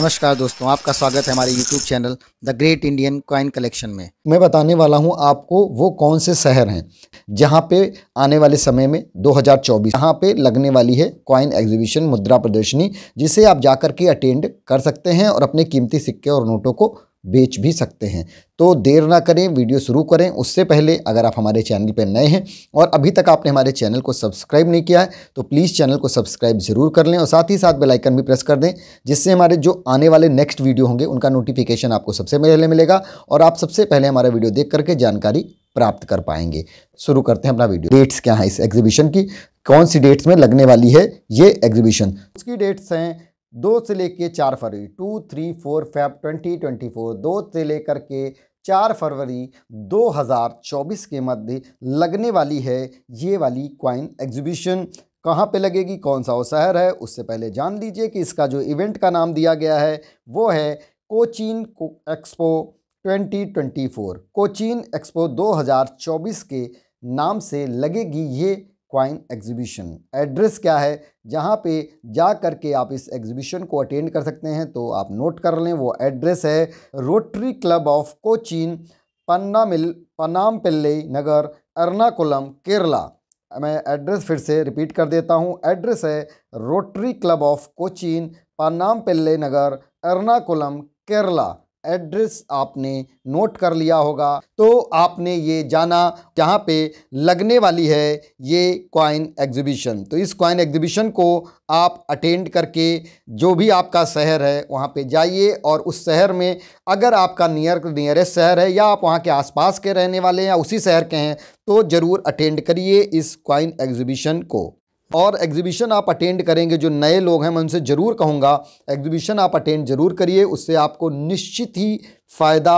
नमस्कार दोस्तों आपका स्वागत है हमारे YouTube channel the great Indian coin collection में मैं बताने वाला हूं आपको वो कौन से शहर हैं जहां पे आने वाले समय में 2024 यहाँ पे लगने वाली है कॉइन एग्जीबिशन मुद्रा प्रदर्शनी जिसे आप जाकर के अटेंड कर सकते हैं और अपने कीमती सिक्के और नोटों को बेच भी सकते हैं तो देर ना करें वीडियो शुरू करें उससे पहले अगर आप हमारे चैनल पर नए हैं और अभी तक आपने हमारे चैनल को सब्सक्राइब नहीं किया है तो प्लीज़ चैनल को सब्सक्राइब ज़रूर कर लें और साथ ही साथ बेलाइकन भी प्रेस कर दें जिससे हमारे जो आने वाले नेक्स्ट वीडियो होंगे उनका नोटिफिकेशन आपको सबसे पहले मिलेगा और आप सबसे पहले हमारा वीडियो देख करके जानकारी प्राप्त कर पाएंगे शुरू करते हैं अपना वीडियो डेट्स क्या है इस एग्जीबिशन की कौन सी डेट्स में लगने वाली है ये एग्जीबिशन उसकी डेट्स हैं दो से लेके चार फरवरी two three four five twenty twenty four दो से लेकर के चार फरवरी दो हज़ार चौबीस के मध्य लगने वाली है ये वाली क्वाइन एग्जीबिशन कहाँ पे लगेगी कौन सा वो शहर है उससे पहले जान लीजिए कि इसका जो इवेंट का नाम दिया गया है वो है कोचीन एक्सपो 2024 कोचीन एक्सपो 2024 के नाम से लगेगी ये क्वाइन एग्जीबिशन एड्रेस क्या है जहाँ पे जा कर के आप इस एग्जीबिशन को अटेंड कर सकते हैं तो आप नोट कर लें वो एड्रेस है रोटरी क्लब ऑफ कोचीन पन्ना मिल पनाम पिल्ले नगर एर्नाकुलम केरला मैं एड्रेस फिर से रिपीट कर देता हूँ एड्रेस है rotary club of Cochin Panampilly Nagar Ernakulam Kerala address आपने नोट कर लिया होगा तो आपने ये जाना जहाँ पे लगने वाली है ये कॉइन एग्जीबिशन तो इस कॉइन एग्जीबिशन को आप अटेंड करके जो भी आपका शहर है वहाँ पे जाइए और उस शहर में अगर आपका नियर नियरेस्ट शहर है या आप वहाँ के आसपास के रहने वाले हैं या उसी शहर के हैं तो ज़रूर अटेंड करिए इस कॉइन एग्जीबिशन को और एग्जीबिशन आप अटेंड करेंगे जो नए लोग हैं मैं उनसे ज़रूर कहूँगा एग्जीबिशन आप अटेंड ज़रूर करिए उससे आपको निश्चित ही फ़ायदा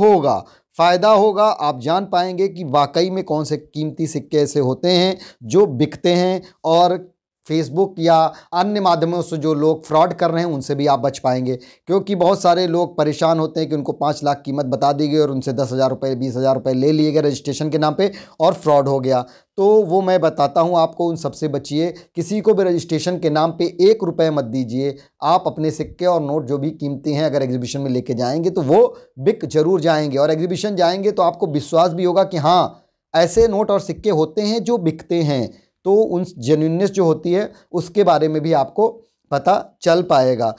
होगा फ़ायदा होगा आप जान पाएंगे कि वाकई में कौन से कीमती सिक्के ऐसे होते हैं जो बिकते हैं और फेसबुक या अन्य माध्यमों से जो लोग फ्रॉड कर रहे हैं उनसे भी आप बच पाएंगे क्योंकि बहुत सारे लोग परेशान होते हैं कि उनको पाँच लाख कीमत बता दी गई और उनसे दस हज़ार रुपये बीस हज़ार रुपये ले लिए गए रजिस्ट्रेशन के नाम पे और फ्रॉड हो गया तो वो मैं बताता हूँ आपको उन सबसे बचिए किसी को भी रजिस्ट्रेशन के नाम पर एक रुपये मत दीजिए आप अपने सिक्के और नोट जो भी कीमती हैं अगर एग्जीबिशन में लेके जाएंगे तो वो बिक जरूर जाएंगे और एग्जीबिशन जाएंगे तो आपको विश्वास भी होगा कि हाँ ऐसे नोट और सिक्के होते हैं जो बिकते हैं तो उन जेन्यूननेस जो होती है उसके बारे में भी आपको पता चल पाएगा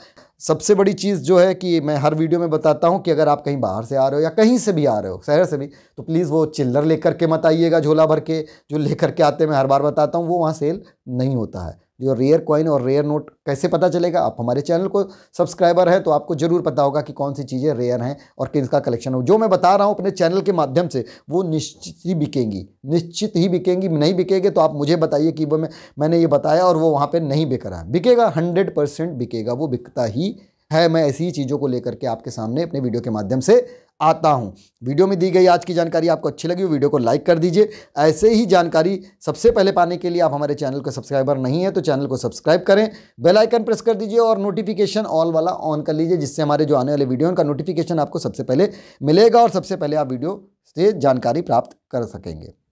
सबसे बड़ी चीज़ जो है कि मैं हर वीडियो में बताता हूँ कि अगर आप कहीं बाहर से आ रहे हो या कहीं से भी आ रहे हो शहर से भी तो प्लीज़ वो चिल्लर लेकर के मत आइएगा झोला भर के जो लेकर के आते हैं मैं हर बार बताता हूँ वो वहाँ सेल नहीं होता है जो रेयर कॉइन और रेयर नोट कैसे पता चलेगा आप हमारे चैनल को सब्सक्राइबर हैं तो आपको ज़रूर पता होगा कि कौन सी चीज़ें रेयर हैं और किसका कलेक्शन हो जो मैं बता रहा हूँ अपने चैनल के माध्यम से वो निश्चित ही बिकेंगी निश्चित ही बिकेंगी नहीं बिकेंगे तो आप मुझे बताइए कि वो मैं मैंने ये बताया और वो वहाँ पर नहीं बिक रहा बिकेगा हंड्रेड बिकेगा वो बिकता ही है मैं ऐसी ही चीज़ों को लेकर के आपके सामने अपने वीडियो के माध्यम से आता हूँ वीडियो में दी गई आज की जानकारी आपको अच्छी लगी हो वीडियो को लाइक कर दीजिए ऐसे ही जानकारी सबसे पहले पाने के लिए आप हमारे चैनल को सब्सक्राइबर नहीं है तो चैनल को सब्सक्राइब करें बेल आइकन प्रेस कर दीजिए और नोटिफिकेशन ऑल वाला ऑन कर लीजिए जिससे हमारे जो आने वाले वीडियो उनका नोटिफिकेशन आपको सबसे पहले मिलेगा और सबसे पहले आप वीडियो से जानकारी प्राप्त कर सकेंगे